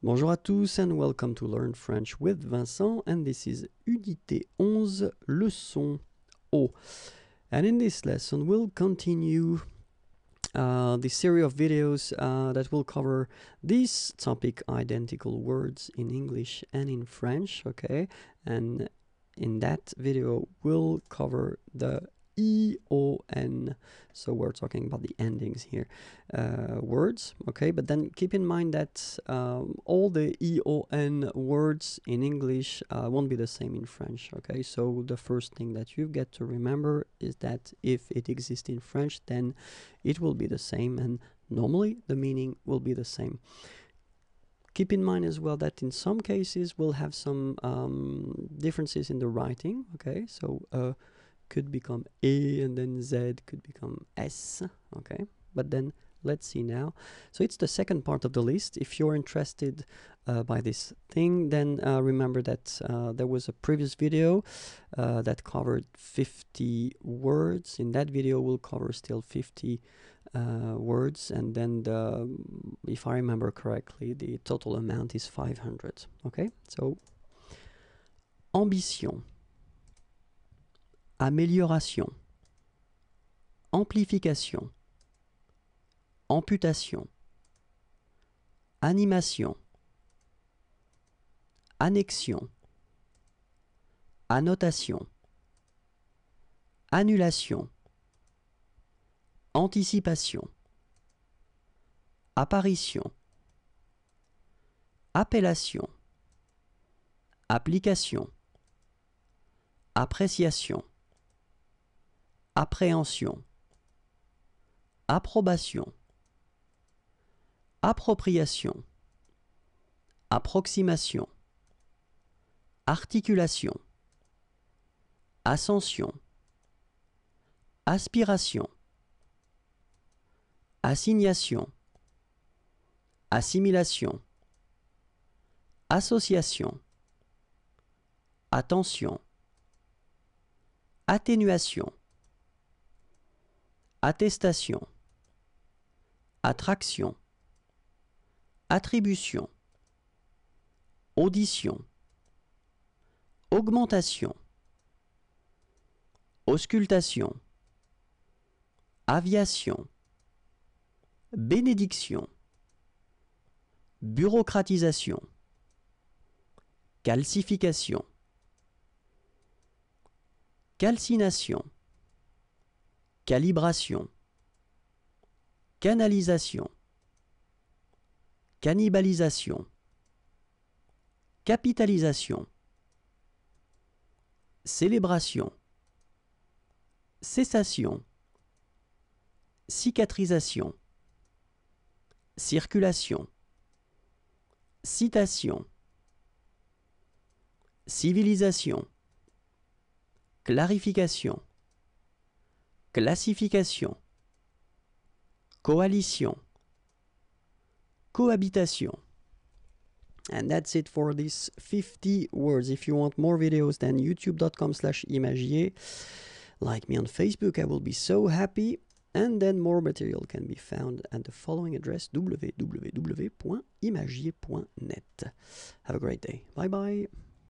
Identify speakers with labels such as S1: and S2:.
S1: Bonjour à tous and welcome to Learn French with Vincent and this is Unité 11 leçon O. And in this lesson we'll continue uh, the series of videos uh, that will cover this topic identical words in English and in French, okay? And in that video we'll cover the E-O-N. So we're talking about the endings here. Uh, words, okay? But then keep in mind that um, all the E-O-N words in English uh, won't be the same in French, okay? So the first thing that you get to remember is that if it exists in French, then it will be the same and normally the meaning will be the same. Keep in mind as well that in some cases we'll have some um, differences in the writing, okay? So uh, could become A and then Z could become S okay but then let's see now so it's the second part of the list if you're interested uh, by this thing then uh, remember that uh, there was a previous video uh, that covered 50 words in that video we'll cover still 50 uh, words and then the, um, if I remember correctly the total amount is 500 okay so ambition amélioration, amplification, amputation, animation, annexion, annotation, annulation, anticipation, apparition, appellation, application, appréciation appréhension, approbation, appropriation, approximation, articulation, ascension, aspiration, assignation, assimilation, association, attention, atténuation, Attestation. Attraction. Attribution. Audition. Augmentation. Auscultation. Aviation. Bénédiction. Bureaucratisation. Calcification. Calcination calibration, canalisation, cannibalisation, capitalisation, célébration, cessation, cicatrisation, circulation, citation, civilisation, clarification, classification, coalition, cohabitation. And that's it for these 50 words. If you want more videos, then youtube.com slash imagier. Like me on Facebook, I will be so happy. And then more material can be found at the following address www.imagier.net. Have a great day. Bye bye.